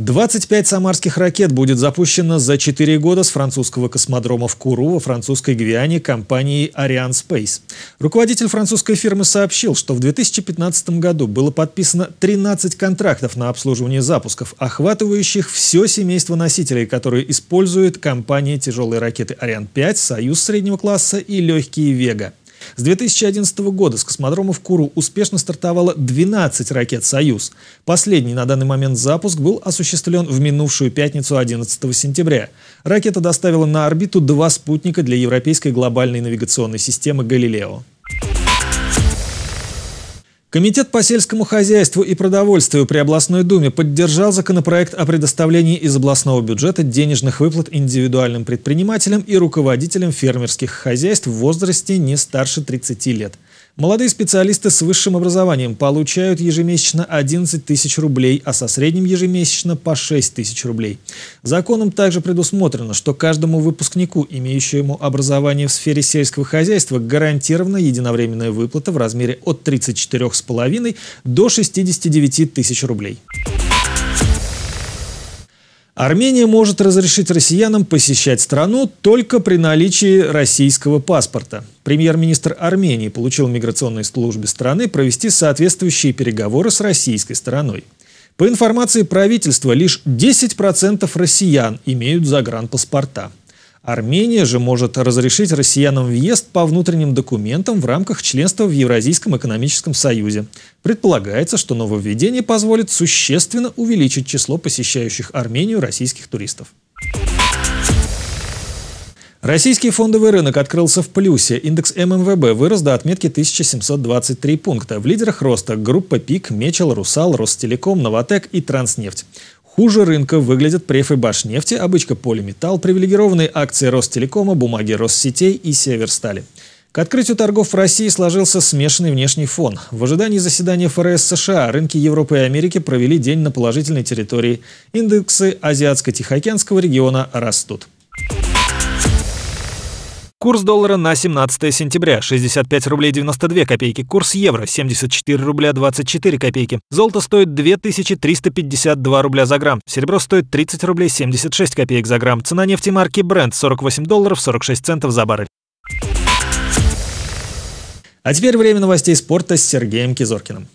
25 самарских ракет будет запущено за 4 года с французского космодрома в Куру во французской Гвиане компанией Ariane Space. Руководитель французской фирмы сообщил, что в 2015 году было подписано 13 контрактов на обслуживание запусков, охватывающих все семейство носителей, которые используют компании тяжелые ракеты Ариан 5, Союз среднего класса и легкие Вега. С 2011 года с космодрома в Куру успешно стартовало 12 ракет «Союз». Последний на данный момент запуск был осуществлен в минувшую пятницу 11 сентября. Ракета доставила на орбиту два спутника для Европейской глобальной навигационной системы «Галилео». Комитет по сельскому хозяйству и продовольствию при областной думе поддержал законопроект о предоставлении из областного бюджета денежных выплат индивидуальным предпринимателям и руководителям фермерских хозяйств в возрасте не старше 30 лет. Молодые специалисты с высшим образованием получают ежемесячно 11 тысяч рублей, а со средним ежемесячно по 6 тысяч рублей. Законом также предусмотрено, что каждому выпускнику, имеющему образование в сфере сельского хозяйства, гарантирована единовременная выплата в размере от 34,5 до 69 тысяч рублей. Армения может разрешить россиянам посещать страну только при наличии российского паспорта. Премьер-министр Армении получил миграционной службе страны провести соответствующие переговоры с российской стороной. По информации правительства, лишь 10% россиян имеют загранпаспорта. Армения же может разрешить россиянам въезд по внутренним документам в рамках членства в Евразийском экономическом союзе. Предполагается, что нововведение позволит существенно увеличить число посещающих Армению российских туристов. Российский фондовый рынок открылся в плюсе. Индекс ММВБ вырос до отметки 1723 пункта. В лидерах роста группа ПИК, Мечел, Русал, Ростелеком, Новотек и Транснефть. Хуже рынка выглядят префы Башнефти, обычка Полиметалл, привилегированные акции Ростелекома, бумаги Россетей и Северстали. К открытию торгов в России сложился смешанный внешний фон. В ожидании заседания ФРС США рынки Европы и Америки провели день на положительной территории. Индексы Азиатско-Тихоокеанского региона растут. Курс доллара на 17 сентября 65 рублей 92 копейки. Курс евро 74 рубля 24 копейки. Золото стоит 2352 рубля за грамм. Серебро стоит 30 рублей 76 копеек за грамм. Цена нефти марки Brent 48 долларов 46 центов за баррель. А теперь время новостей спорта с Сергеем Кизоркиным.